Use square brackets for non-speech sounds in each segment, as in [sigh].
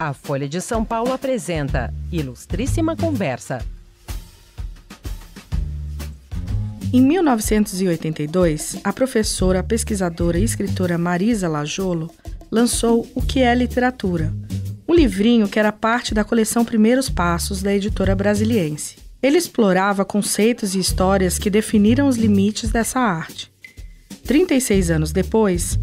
A Folha de São Paulo apresenta Ilustríssima Conversa. Em 1982, a professora, pesquisadora e escritora Marisa Lajolo lançou O que é Literatura, um livrinho que era parte da coleção Primeiros Passos da editora brasiliense. Ele explorava conceitos e histórias que definiram os limites dessa arte. 36 anos depois,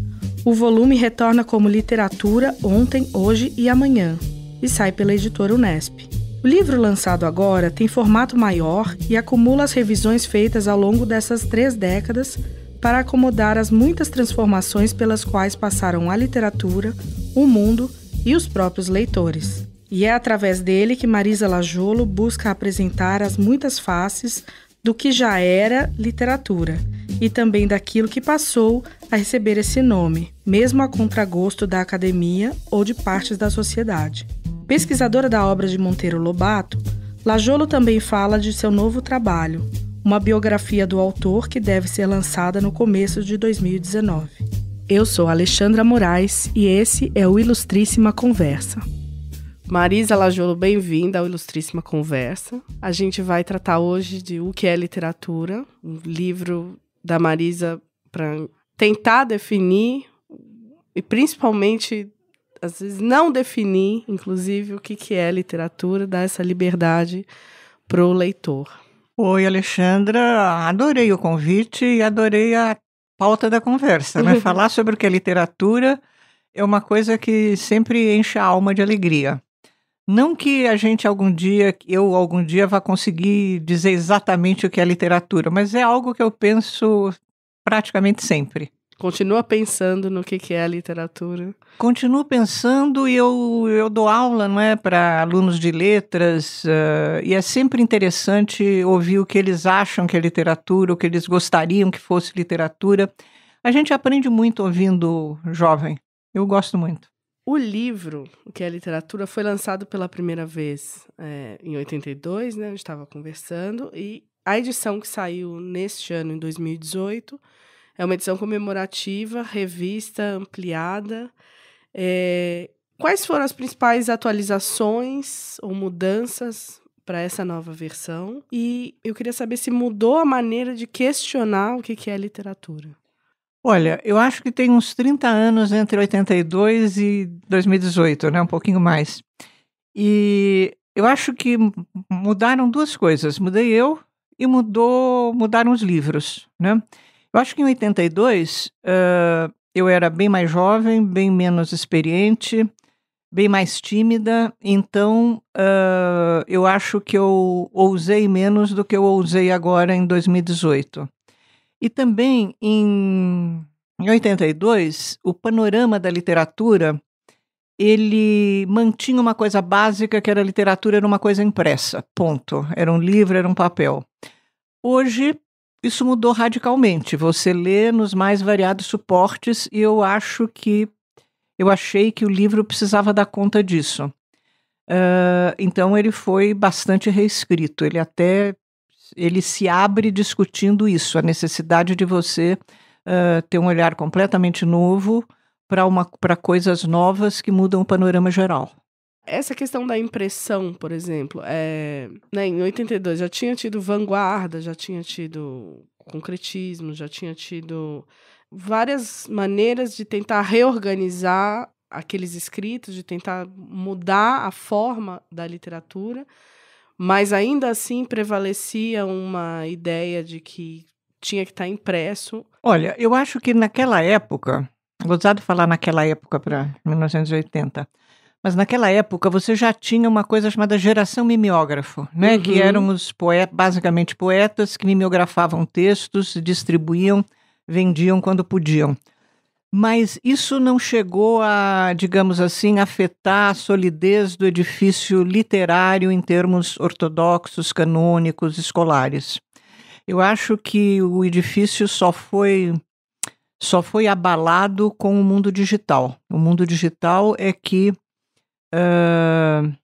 o volume retorna como literatura ontem, hoje e amanhã e sai pela editora Unesp. O livro lançado agora tem formato maior e acumula as revisões feitas ao longo dessas três décadas para acomodar as muitas transformações pelas quais passaram a literatura, o mundo e os próprios leitores. E é através dele que Marisa Lajolo busca apresentar as muitas faces do que já era literatura e também daquilo que passou a receber esse nome, mesmo a contragosto da academia ou de partes da sociedade. Pesquisadora da obra de Monteiro Lobato, Lajolo também fala de seu novo trabalho, uma biografia do autor que deve ser lançada no começo de 2019. Eu sou Alexandra Moraes e esse é o Ilustríssima Conversa. Marisa Lajolo, bem-vinda ao Ilustríssima Conversa. A gente vai tratar hoje de O que é Literatura, um livro da Marisa para tentar definir e principalmente às vezes não definir, inclusive, o que, que é literatura, dar essa liberdade para o leitor. Oi, Alexandra, adorei o convite e adorei a pauta da conversa. Né? [laughs] Falar sobre o que é literatura é uma coisa que sempre enche a alma de alegria. Não que a gente algum dia, eu algum dia vá conseguir dizer exatamente o que é literatura, mas é algo que eu penso praticamente sempre. Continua pensando no que, que é a literatura? Continuo pensando e eu, eu dou aula não é, para alunos de letras uh, e é sempre interessante ouvir o que eles acham que é literatura, o que eles gostariam que fosse literatura. A gente aprende muito ouvindo jovem. Eu gosto muito. O livro, que é literatura, foi lançado pela primeira vez é, em 82, né? gente estava conversando, e a edição que saiu neste ano, em 2018, é uma edição comemorativa, revista, ampliada. É, quais foram as principais atualizações ou mudanças para essa nova versão? E eu queria saber se mudou a maneira de questionar o que é literatura. Olha, eu acho que tem uns 30 anos entre 82 e 2018, né? Um pouquinho mais. E eu acho que mudaram duas coisas. Mudei eu e mudou, mudaram os livros, né? Eu acho que em 82 uh, eu era bem mais jovem, bem menos experiente, bem mais tímida. Então uh, eu acho que eu ousei menos do que eu ousei agora em 2018. E também em, 82, o panorama da literatura ele mantinha uma coisa básica que era a literatura era uma coisa impressa, ponto. Era um livro, era um papel. Hoje isso mudou radicalmente. Você lê nos mais variados suportes e eu acho que eu achei que o livro precisava dar conta disso. Uh, então ele foi bastante reescrito. Ele até ele se abre discutindo isso, a necessidade de você uh, ter um olhar completamente novo para coisas novas que mudam o panorama geral. Essa questão da impressão, por exemplo, é, né, em 82 já tinha tido vanguarda, já tinha tido concretismo, já tinha tido várias maneiras de tentar reorganizar aqueles escritos, de tentar mudar a forma da literatura. Mas ainda assim prevalecia uma ideia de que tinha que estar impresso. Olha, eu acho que naquela época, gozado falar naquela época para 1980, mas naquela época você já tinha uma coisa chamada geração mimeógrafo, né? Uhum. Que éramos poeta, basicamente poetas que mimeografavam textos, distribuíam, vendiam quando podiam. Mas isso não chegou a, digamos assim, afetar a solidez do edifício literário em termos ortodoxos, canônicos, escolares. Eu acho que o edifício só foi só foi abalado com o mundo digital. O mundo digital é que uh,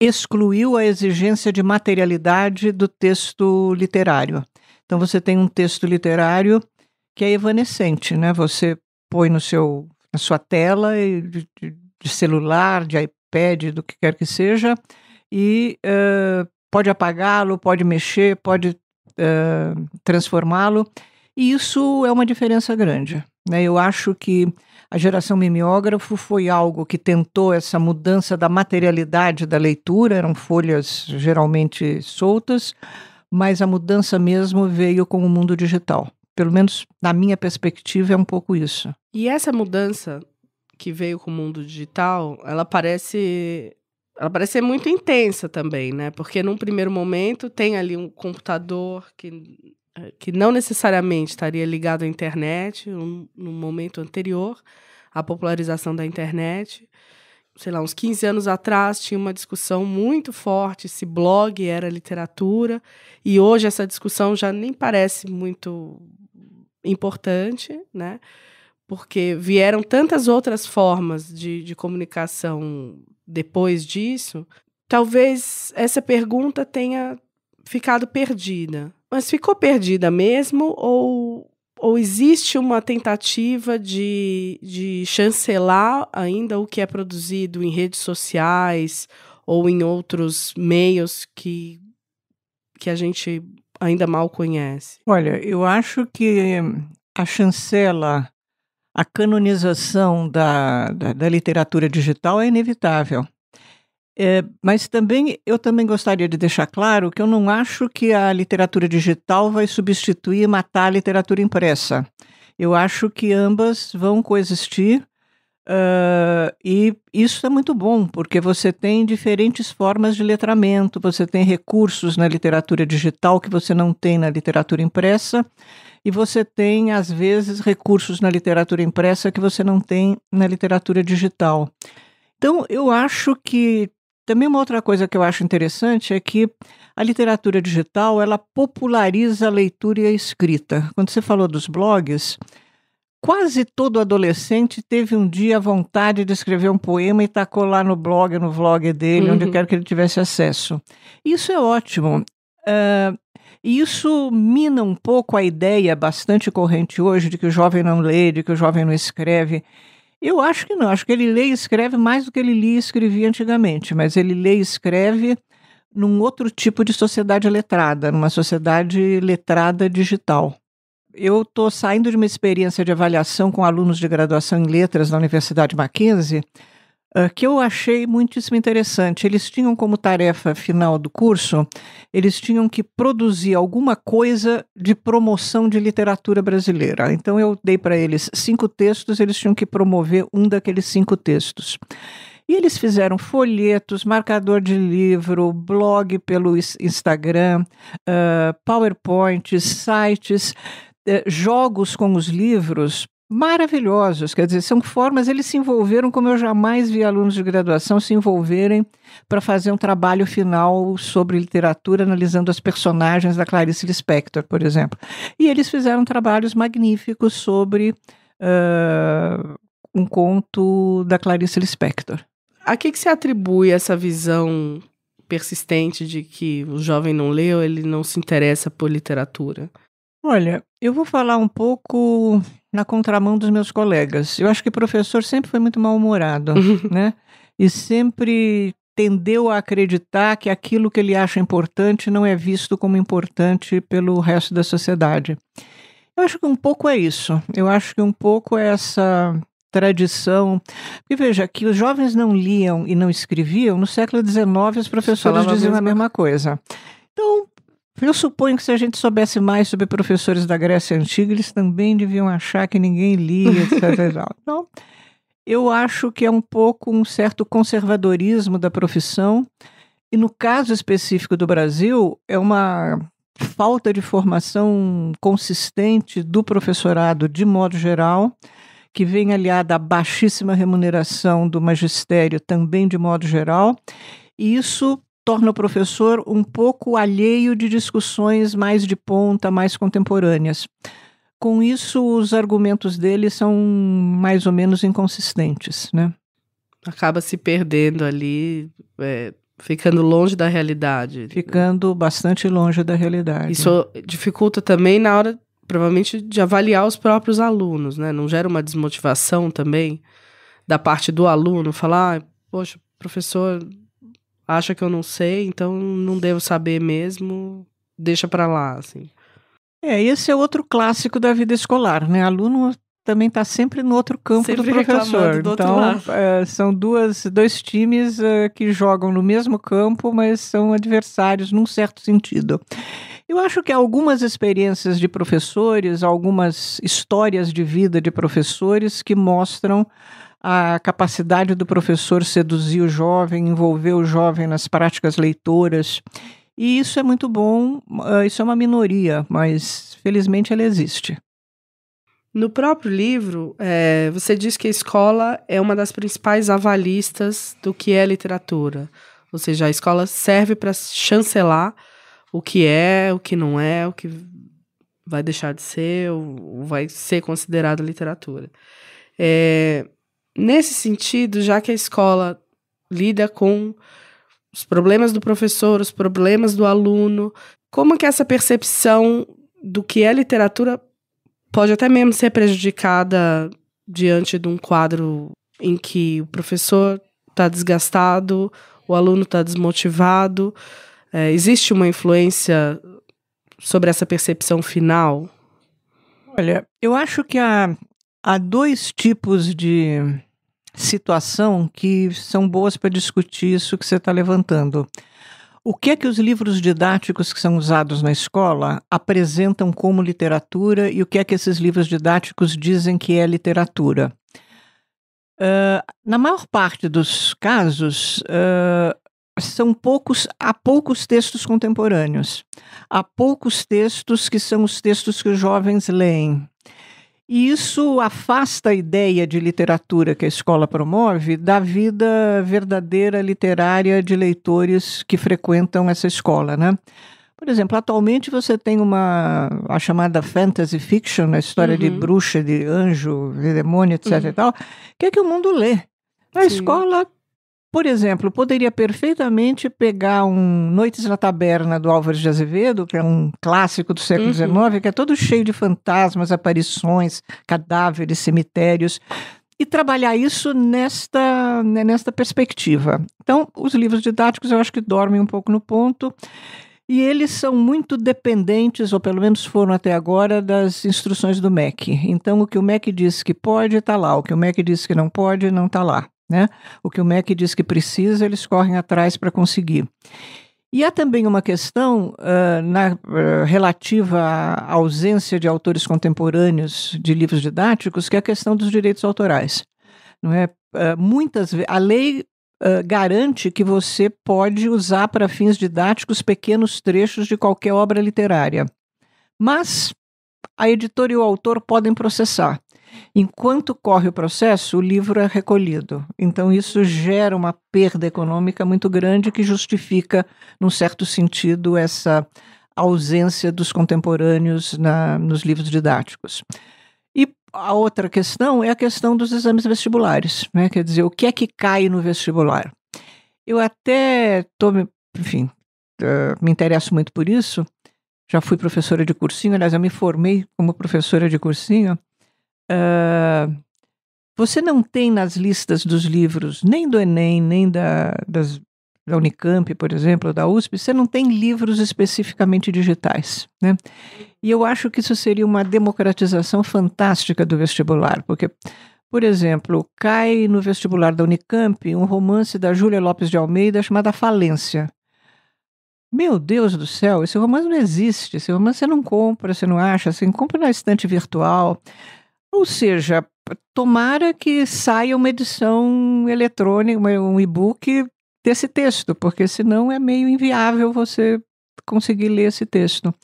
excluiu a exigência de materialidade do texto literário. Então você tem um texto literário que é evanescente, né? Você põe no seu, na sua tela de, de celular, de iPad, do que quer que seja, e uh, pode apagá-lo, pode mexer, pode uh, transformá-lo. E isso é uma diferença grande. Né? Eu acho que a geração mimeógrafo foi algo que tentou essa mudança da materialidade da leitura, eram folhas geralmente soltas, mas a mudança mesmo veio com o mundo digital. Pelo menos na minha perspectiva é um pouco isso. E essa mudança que veio com o mundo digital, ela parece ela parece ser muito intensa também, né? Porque num primeiro momento tem ali um computador que, eh, que não necessariamente estaria ligado à internet, um, no momento anterior à popularização da internet. Sei lá, uns 15 anos atrás tinha uma discussão muito forte se blog era literatura, e hoje essa discussão já nem parece muito importante, né? porque vieram tantas outras formas de, de comunicação depois disso, talvez essa pergunta tenha ficado perdida. Mas ficou perdida mesmo ou, ou existe uma tentativa de, de chancelar ainda o que é produzido em redes sociais ou em outros meios que, que a gente ainda mal conhece? Olha, eu acho que a chancela a canonização da, da, da literatura digital é inevitável. É, mas também eu também gostaria de deixar claro que eu não acho que a literatura digital vai substituir e matar a literatura impressa. Eu acho que ambas vão coexistir uh, e isso é muito bom, porque você tem diferentes formas de letramento, você tem recursos na literatura digital que você não tem na literatura impressa e você tem, às vezes, recursos na literatura impressa que você não tem na literatura digital. Então, eu acho que também uma outra coisa que eu acho interessante é que a literatura digital ela populariza a leitura e a escrita. Quando você falou dos blogs, quase todo adolescente teve um dia vontade de escrever um poema e tacou lá no blog, no vlog dele, uhum. onde quero que ele tivesse acesso. Isso é ótimo. Uh, isso mina um pouco a ideia bastante corrente hoje de que o jovem não lê, de que o jovem não escreve. Eu acho que não, acho que ele lê e escreve mais do que ele lia e escrevia antigamente, mas ele lê e escreve num outro tipo de sociedade letrada, numa sociedade letrada digital. Eu estou saindo de uma experiência de avaliação com alunos de graduação em letras na Universidade Mackenzie, ah, que eu achei muitíssimo interessante. Eles tinham como tarefa final do curso, eles tinham que produzir alguma coisa de promoção de literatura brasileira. Então eu dei para eles cinco textos, eles tinham que promover um daqueles cinco textos. E eles fizeram folhetos, marcador de livro, blog pelo Instagram, uh, PowerPoints, sites, eh, jogos com os livros maravilhosos. Quer dizer, são formas, eles se envolveram como eu jamais vi alunos de graduação se envolverem para fazer um trabalho final sobre literatura, analisando as personagens da Clarice Lispector, por exemplo. E eles fizeram trabalhos magníficos sobre uh, um conto da Clarice Lispector. A que, que se atribui essa visão persistente de que o jovem não leu, ele não se interessa por literatura? Olha, eu vou falar um pouco na contramão dos meus colegas. Eu acho que o professor sempre foi muito mal-humorado, [laughs] né? E sempre tendeu a acreditar que aquilo que ele acha importante não é visto como importante pelo resto da sociedade. Eu acho que um pouco é isso. Eu acho que um pouco é essa tradição. Porque veja, que os jovens não liam e não escreviam, no século XIX os professores diziam a mesma coisa. Então, eu suponho que se a gente soubesse mais sobre professores da Grécia Antiga, eles também deviam achar que ninguém lia, [laughs] etc. então, eu acho que é um pouco um certo conservadorismo da profissão. E no caso específico do Brasil, é uma falta de formação consistente do professorado de modo geral, que vem aliada à baixíssima remuneração do magistério também de modo geral. E isso torna o professor um pouco alheio de discussões mais de ponta, mais contemporâneas. Com isso, os argumentos dele são mais ou menos inconsistentes, né? Acaba se perdendo ali, é, ficando longe da realidade. Ficando bastante longe da realidade. Isso dificulta também na hora, provavelmente, de avaliar os próprios alunos, né? Não gera uma desmotivação também da parte do aluno falar, ah, poxa, professor acha que eu não sei, então não devo saber mesmo, deixa para lá, assim. É, esse é outro clássico da vida escolar, né? Aluno também está sempre no outro campo sempre do professor. Do então, é, são duas, dois times é, que jogam no mesmo campo, mas são adversários num certo sentido. Eu acho que algumas experiências de professores, algumas histórias de vida de professores que mostram a capacidade do professor seduzir o jovem, envolver o jovem nas práticas leitoras. E isso é muito bom, ah, isso é uma minoria, mas felizmente ela existe. No próprio livro, é, você diz que a escola é uma das principais avalistas do que é literatura. Ou seja, a escola serve para chancelar o que é, o que não é, o que vai deixar de ser, ou vai ser considerado literatura. É, Nesse sentido, já que a escola lida com os problemas do professor, os problemas do aluno, como que essa percepção do que é literatura pode até mesmo ser prejudicada diante de um quadro em que o professor está desgastado, o aluno está desmotivado? É, existe uma influência sobre essa percepção final? Olha, eu acho que há, há dois tipos de situação que são boas para discutir isso que você está levantando. O que é que os livros didáticos que são usados na escola apresentam como literatura e o que é que esses livros didáticos dizem que é literatura? Uh, na maior parte dos casos, uh, são poucos, há poucos textos contemporâneos, há poucos textos que são os textos que os jovens leem. E isso afasta a ideia de literatura que a escola promove da vida verdadeira literária de leitores que frequentam essa escola, né? Por exemplo, atualmente você tem uma a chamada fantasy fiction, a história uhum. de bruxa, de anjo, de demônio, etc uhum. e tal, que é que o mundo lê. A Sim. escola por exemplo, poderia perfeitamente pegar um Noites na Taberna do Álvares de Azevedo, que é um clássico do século XIX, uhum. que é todo cheio de fantasmas, aparições, cadáveres, cemitérios, e trabalhar isso nesta, né, nesta perspectiva. Então, os livros didáticos eu acho que dormem um pouco no ponto. E eles são muito dependentes, ou pelo menos foram até agora, das instruções do MEC. Então, o que o MEC diz que pode, está lá. O que o MEC diz que não pode, não está lá. Né? O que o MEC diz que precisa, eles correm atrás para conseguir. E há também uma questão uh, na, uh, relativa à ausência de autores contemporâneos de livros didáticos, que é a questão dos direitos autorais. Não é? Uh, muitas a lei garante que você pode usar para fins didáticos pequenos trechos de qualquer obra literária, mas a editora e o autor podem processar. Enquanto corre o processo, o livro é recolhido. Então, isso gera uma perda econômica muito grande que justifica, num certo sentido, essa ausência dos contemporâneos na, nos livros didáticos. E a outra questão é a questão dos exames vestibulares, né? quer dizer, o que é que cai no vestibular? Eu até tô, enfim, eh, me interesso muito por isso. Já fui professora de cursinho, aliás, eu me formei como professora de cursinho. Uh, você não tem nas listas dos livros, nem do Enem, nem da, das, da Unicamp, por exemplo, da USP, você não tem livros especificamente digitais. Né? E eu acho que isso seria uma democratização fantástica do vestibular, porque, por exemplo, cai no vestibular da Unicamp um romance da Júlia Lopes de Almeida chamado Falência. Meu Deus do céu, esse romance não existe. Esse romance você não compra, você não acha, você assim, compra na estante virtual. Ou seja, tomara que saia uma edição eletrônica, um e-book desse texto, porque senão é meio inviável você conseguir ler esse texto.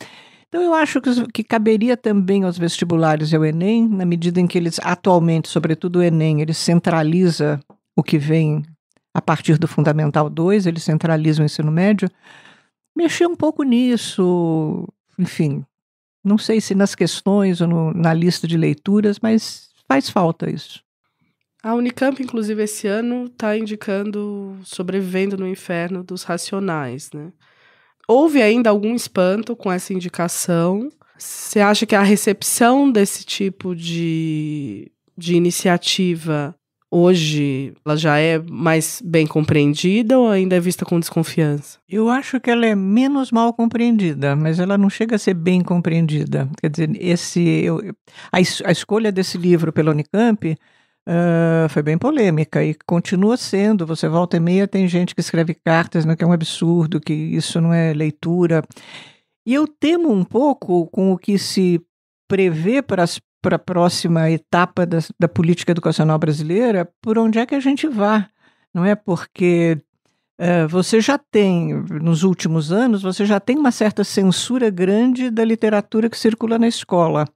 Então, eu acho que, que caberia também aos vestibulares e é ao Enem, na medida em que eles, atualmente, sobretudo o Enem, ele centraliza o que vem a partir do Fundamental 2, ele centraliza o ensino médio. Mexer um pouco nisso, enfim, não sei se nas questões ou no, na lista de leituras, mas faz falta isso. A Unicamp, inclusive, esse ano está indicando Sobrevivendo no Inferno dos Racionais, né? Houve ainda algum espanto com essa indicação? Você acha que a recepção desse tipo de, de iniciativa hoje ela já é mais bem compreendida ou ainda é vista com desconfiança? Eu acho que ela é menos mal compreendida, mas ela não chega a ser bem compreendida. Quer dizer, esse, eu, a, es, a, escolha desse livro pela Unicamp uh, foi bem polêmica e continua sendo. Você volta e meia, tem gente que escreve cartas né, que é um absurdo, que isso não é leitura. E eu temo um pouco com o que se prevê para as para a próxima etapa da, da, política educacional brasileira, por onde é que a gente vá, não é? Porque é, você já tem, nos últimos anos, você já tem uma certa censura grande da literatura que circula na escola.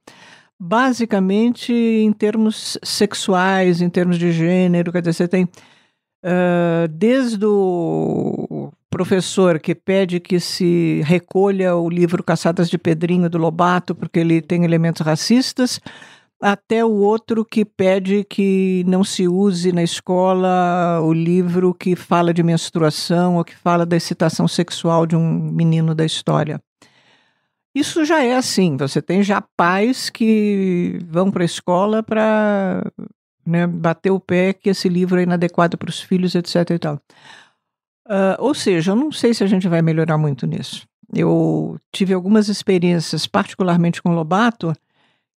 Basicamente em termos sexuais, em termos de gênero, quer dizer, você tem uh, desde o professor que pede que se recolha o livro Caçadas de Pedrinho do Lobato porque ele tem elementos racistas, até o outro que pede que não se use na escola o livro que fala de menstruação ou que fala da excitação sexual de um menino da história. Isso já é assim, você tem já pais que vão para a escola para né, bater o pé que esse livro é inadequado para os filhos, etc. E tal. Uh, ou seja, eu não sei se a gente vai melhorar muito nisso. Eu tive algumas experiências, particularmente com Lobato,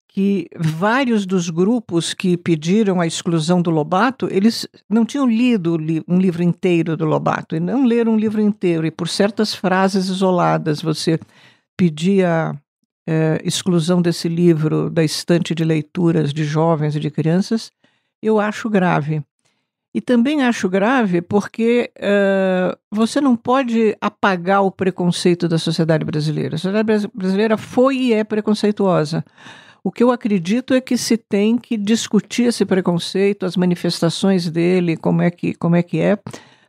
que vários dos grupos que pediram a exclusão do Lobato, eles não tinham lido um livro inteiro do Lobato, e não leram um livro inteiro, e por certas frases isoladas você pedia é, exclusão desse livro da estante de leituras de jovens e de crianças, eu acho grave. E também acho grave porque uh, você não pode apagar o preconceito da sociedade brasileira. A sociedade brasileira foi e é preconceituosa. O que eu acredito é que se tem que discutir esse preconceito, as manifestações dele, como é que, como é, que é,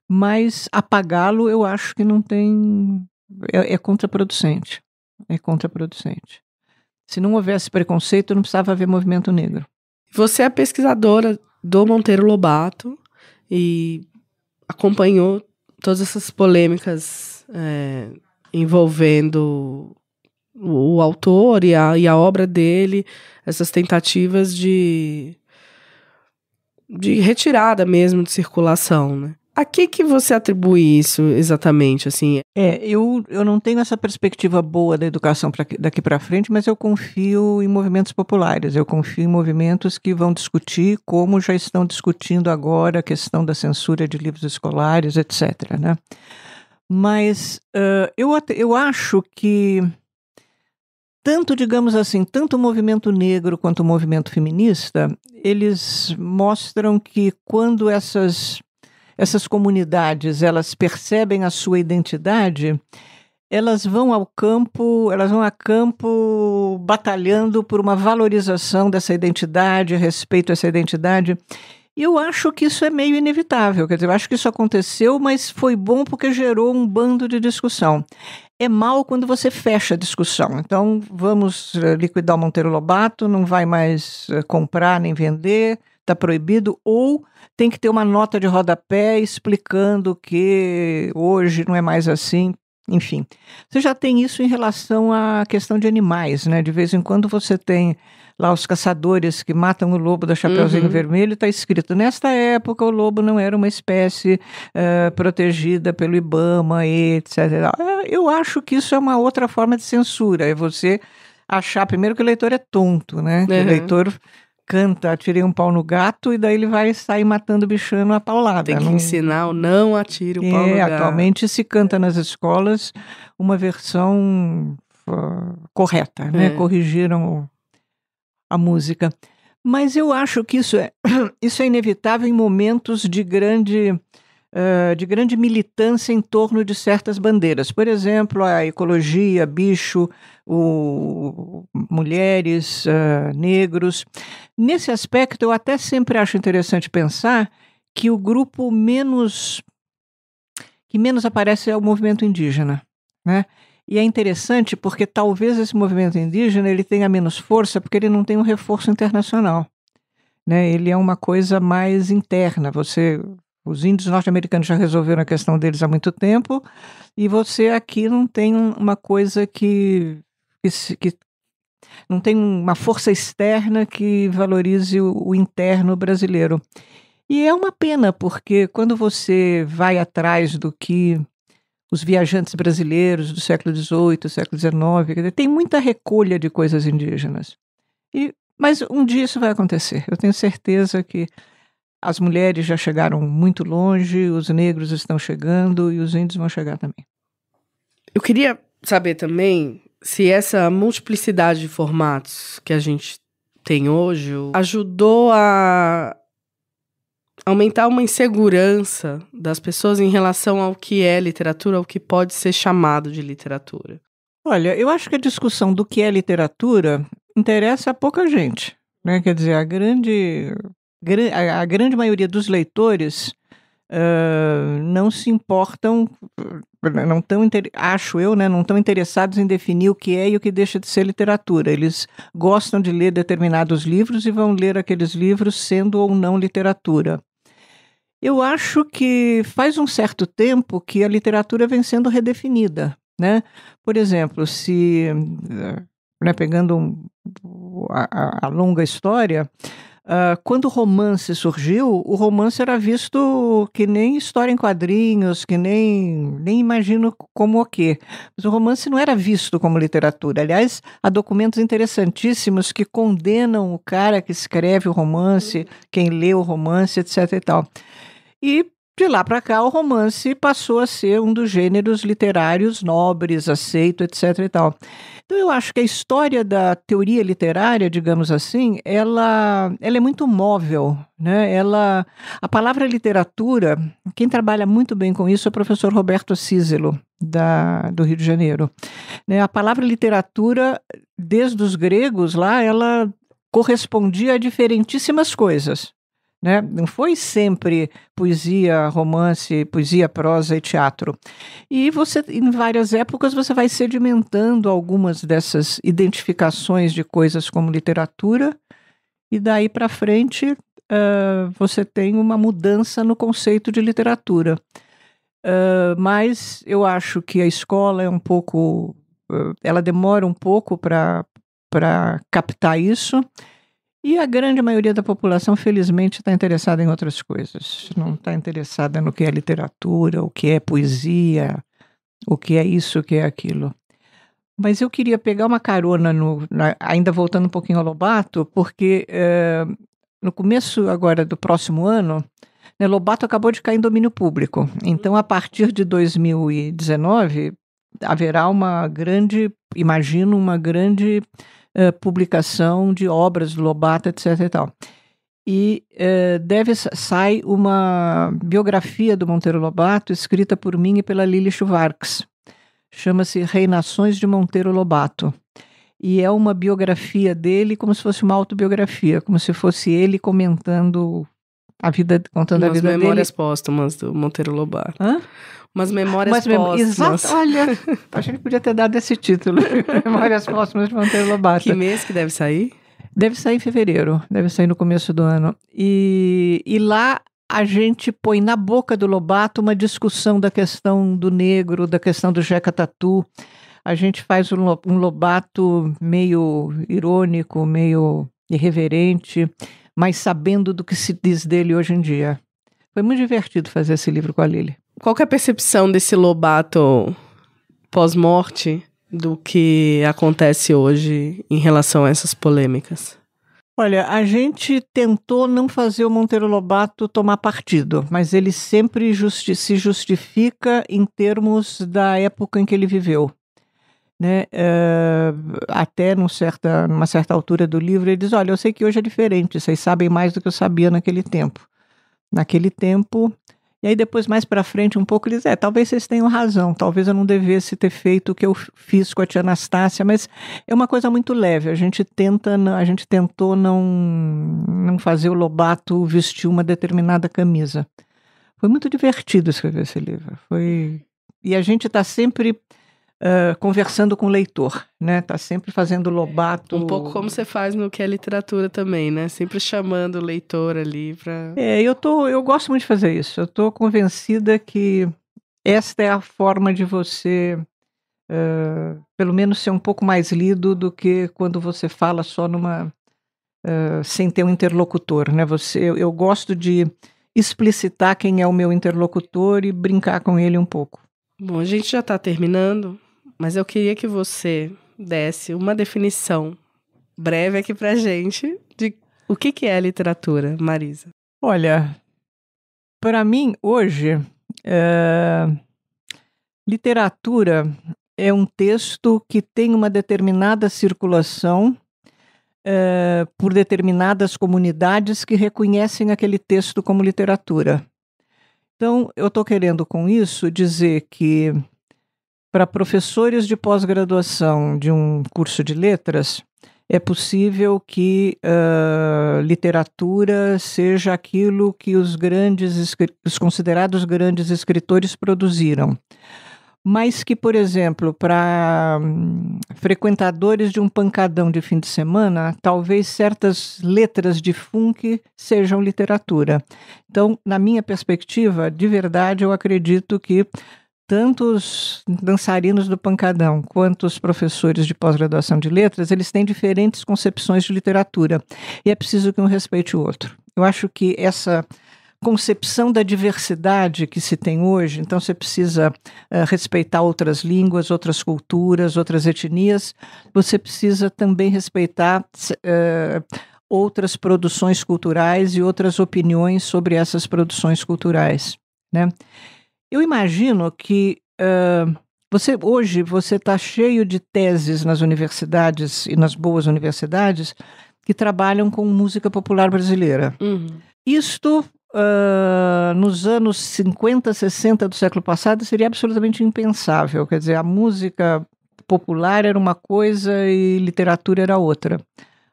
mas apagá-lo eu acho que não tem. É, é contraproducente. É contraproducente. Se não houvesse preconceito, não precisava haver movimento negro. Você é pesquisadora do Monteiro Lobato e acompanhou todas essas polêmicas é, envolvendo o, o autor e a, e a obra dele, essas tentativas de de retirada mesmo de circulação, né? A que, que você atribui isso exatamente, assim? É, eu, eu não tenho essa perspectiva boa da educação pra, daqui para frente, mas eu confio em movimentos populares, eu confio em movimentos que vão discutir como já estão discutindo agora a questão da censura de livros escolares, etc, né? Mas uh, eu, eu acho que tanto, digamos assim, tanto o movimento negro quanto o movimento feminista, eles mostram que quando essas essas comunidades elas percebem a sua identidade, elas vão ao campo, elas vão a campo batalhando por uma valorização dessa identidade, respeito a essa identidade. E eu acho que isso é meio inevitável, quer dizer, eu acho que isso aconteceu, mas foi bom porque gerou um bando de discussão. É mal quando você fecha a discussão. Então, vamos eh, liquidar o Monteiro Lobato, não vai mais eh, comprar nem vender, está proibido, ou tem que ter uma nota de rodapé explicando que hoje não é mais assim. Enfim, você já tem isso em relação à questão de animais, né? De vez em quando você tem lá os caçadores que matam o lobo da Chapeuzinho uhum. Vermelho, está escrito: nesta época o lobo não era uma espécie uh, protegida pelo Ibama, etc. Eh, eu acho que isso é uma outra forma de censura, é você achar primeiro que o leitor é tonto, né? Uhum. Que o uhum. leitor canta Atirei um pau no gato e daí ele vai sair matando o bichano a paulada. Tem que não... ensinar o não atire o é, pau no é, gato. Atualmente se canta nas escolas uma versão uh, correta, né? é. né? Corrigiram a música. Mas eu acho que isso é, [clears throat] isso é inevitável em momentos de grande uh, de grande militância em torno de certas bandeiras. Por exemplo, a ecologia, bicho, o, mulheres, uh, negros. Nesse aspecto, eu até sempre acho interessante pensar que o grupo menos que menos aparece é o movimento indígena, né? E é interessante porque talvez esse movimento indígena ele tenha menos força porque ele não tem um reforço internacional. Né? Ele é uma coisa mais interna. Você os índios norte-americanos já resolveram a questão deles há muito tempo e você aqui não tem uma coisa que, que, que não tem uma força externa que valorize o, o, interno brasileiro. E é uma pena, porque quando você vai atrás do que os viajantes brasileiros do século XVIII, século XIX, tem muita recolha de coisas indígenas. E, mas um dia isso vai acontecer. Eu tenho certeza que as mulheres já chegaram muito longe, os negros estão chegando e os índios vão chegar também. Eu queria saber também se essa multiplicidade de formatos que a gente tem hoje ajudou a aumentar uma insegurança das pessoas em relação ao que é literatura, ao que pode ser chamado de literatura. Olha, eu acho que a discussão do que é literatura interessa a pouca gente. Né? Quer dizer, a grande a grande maioria dos leitores uh, não se importam, eh, não tão acho eu, né, não estão interessados em definir o que é e o que deixa de ser literatura. Eles gostam de ler determinados livros e vão ler aqueles livros sendo ou não literatura. Eu acho que faz um certo tempo que a literatura vem sendo redefinida. Né? Por exemplo, se eh, né, pegando um, a, a longa história, Uh, quando o romance surgiu, o romance era visto que nem história em quadrinhos, que nem, nem imagino como o quê. Mas o romance não era visto como literatura. Aliás, há documentos interessantíssimos que condenam o cara que escreve o romance, uhum. quem lê o romance, etc. E, tal. e de lá para cá, o romance passou a ser um dos gêneros literários nobres, aceito, etc. E tal. Então, eu acho que a história da teoria literária, digamos assim, ela, ela é muito móvel. Né? Ela, a palavra literatura, quem trabalha muito bem com isso é o professor Roberto Císelo, da, do Rio de Janeiro. Né? A palavra literatura, desde os gregos lá, ela correspondia a diferentíssimas coisas. Né? Não foi sempre poesia, romance, poesia, prosa e teatro. E você, em várias épocas, você vai sedimentando algumas dessas identificações de coisas como literatura, e daí para frente uh, você tem uma mudança no conceito de literatura. Uh, mas eu acho que a escola é um pouco. Uh, ela demora um pouco para captar isso e a grande maioria da população, felizmente, está interessada em outras coisas. Não está interessada no que é literatura, o que é poesia, o que é isso, o que é aquilo. Mas eu queria pegar uma carona, no, na, ainda voltando um pouquinho ao Lobato, porque é, no começo agora do próximo ano, né, Lobato acabou de cair em domínio público. Então, a partir de 2019, haverá uma grande, imagino, uma grande eh, publicação de obras do Lobato, etc. E, tal. e uh, deve, sai uma biografia do Monteiro Lobato, escrita por mim e pela Lili Schuvarks. Chama-se Reinações de Monteiro Lobato. E é uma biografia dele, como se fosse uma autobiografia, como se fosse ele comentando a vida, contando Umas a vida dele. memórias póstumas do Monteiro Lobato. Hã? Umas memórias Mas, póstumas. Exato, olha, a [laughs] gente podia ter dado esse título, [laughs] Memórias Póstumas de Monteiro Lobato. Que mês que deve sair? Deve sair em fevereiro, deve sair no começo do ano. E, e lá a gente põe na boca do Lobato uma discussão da questão do negro, da questão do Jeca Tatu. A gente faz um, um Lobato meio irônico, meio irreverente mas sabendo do que se diz dele hoje em dia. Foi muito divertido fazer esse livro com a Lili. Qual é a percepção desse Lobato pós-morte do que acontece hoje em relação a essas polêmicas? Olha, a gente tentou não fazer o Monteiro Lobato tomar partido, mas ele sempre justi se justifica em termos da época em que ele viveu né? Uh, até num certa, numa certa altura do livro, ele diz: Olha, eu sei que hoje é diferente, vocês sabem mais do que eu sabia naquele tempo. Naquele tempo. E aí, depois, mais para frente, um pouco, ele diz: É, talvez vocês tenham razão, talvez eu não devesse ter feito o que eu fiz com a tia Anastácia, mas é uma coisa muito leve. A gente tenta, a gente tentou não, não fazer o Lobato vestir uma determinada camisa. Foi muito divertido escrever esse livro. Foi. E a gente está sempre uh, conversando com o leitor, né? Tá sempre fazendo é, lobato. Um pouco como você faz no que é literatura também, né? Sempre chamando o leitor ali para. É, eu tô, eu gosto muito de fazer isso. Eu tô convencida que esta é a forma de você Uh, pelo menos ser um pouco mais lido do que quando você fala só numa uh, sem ter um interlocutor, né? Você, eu, eu, gosto de explicitar quem é o meu interlocutor e brincar com ele um pouco. Bom, a gente já está terminando. Mas eu queria que você desse uma definição breve aqui pra gente de o que, que é literatura, Marisa. Olha, para mim, hoje, é... literatura é um texto que tem uma determinada circulação é, por determinadas comunidades que reconhecem aquele texto como literatura. Então, eu estou querendo com isso dizer que para professores de pós-graduação de um curso de letras, é possível que uh, literatura seja aquilo que os grandes os considerados grandes escritores produziram, mas que, por exemplo, para hum, frequentadores de um pancadão de fim de semana, talvez certas letras de funk sejam literatura. Então, na minha perspectiva, de verdade, eu acredito que tantos dançarinos do pancadão quanto os professores de pós-graduação de letras, eles têm diferentes concepções de literatura e é preciso que um respeite o outro. Eu acho que essa concepção da diversidade que se tem hoje, então você precisa uh, respeitar outras línguas, outras culturas, outras etnias, você precisa também respeitar. Uh, outras produções culturais e outras opiniões sobre essas produções culturais, né? Eu imagino que uh, você hoje você está cheio de teses nas universidades e nas boas universidades que trabalham com música popular brasileira. Uhum. Isto uh, nos anos 50, 60 do século passado seria absolutamente impensável. Quer dizer, a música popular era uma coisa e literatura era outra.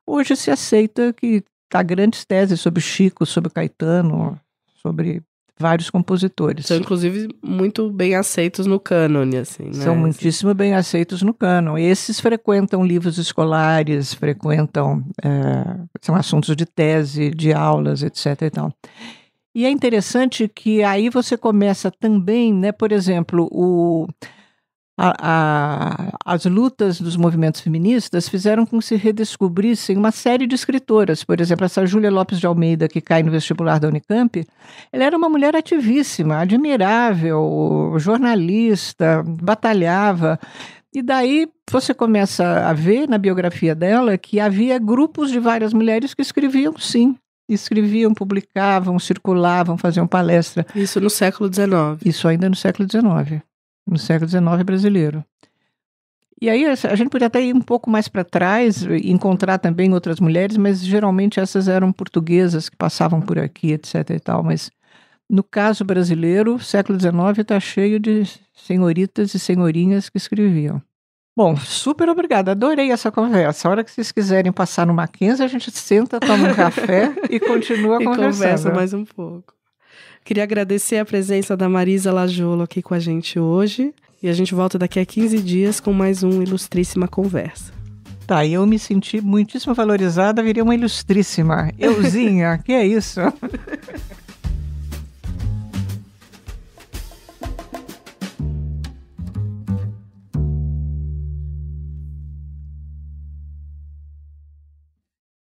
Hoje se aceita que há tá grandes teses sobre Chico, sobre Caetano, sobre vários compositores. São, inclusive, muito bem aceitos no cânone, assim, né? São muitíssimo bem aceitos no cânone. Esses frequentam livros escolares, frequentam... É, são assuntos de tese, de aulas, etc. E, e é interessante que aí você começa também, né? Por exemplo, o a, a, as lutas dos movimentos feministas fizeram com que se redescobrissem uma série de escritoras. Por exemplo, essa Júlia Lopes de Almeida, que cai no vestibular da Unicamp, ela era uma mulher ativíssima, admirável, jornalista, batalhava. E daí você começa a ver na biografia dela que havia grupos de várias mulheres que escreviam sim. Escreviam, publicavam, circulavam, faziam palestra. Isso no século XIX. Isso ainda no século XIX no século XIX brasileiro. E aí a gente podia até ir um pouco mais para trás, encontrar também outras mulheres, mas geralmente essas eram portuguesas que passavam por aqui, etc. E tal. Mas no caso brasileiro, século XIX está cheio de senhoritas e senhorinhas que escreviam. Bom, super obrigada, adorei essa conversa. A hora que vocês quiserem passar no Mackenzie, a gente senta, toma um café [laughs] e continua e conversando. conversa mais um pouco. Queria agradecer a presença da Marisa Lajolo aqui com a gente hoje. E a gente volta daqui a 15 dias com mais um Ilustríssima Conversa. Tá, eu me senti muitíssimo valorizada, virei uma ilustríssima. Euzinha, que é isso? [laughs]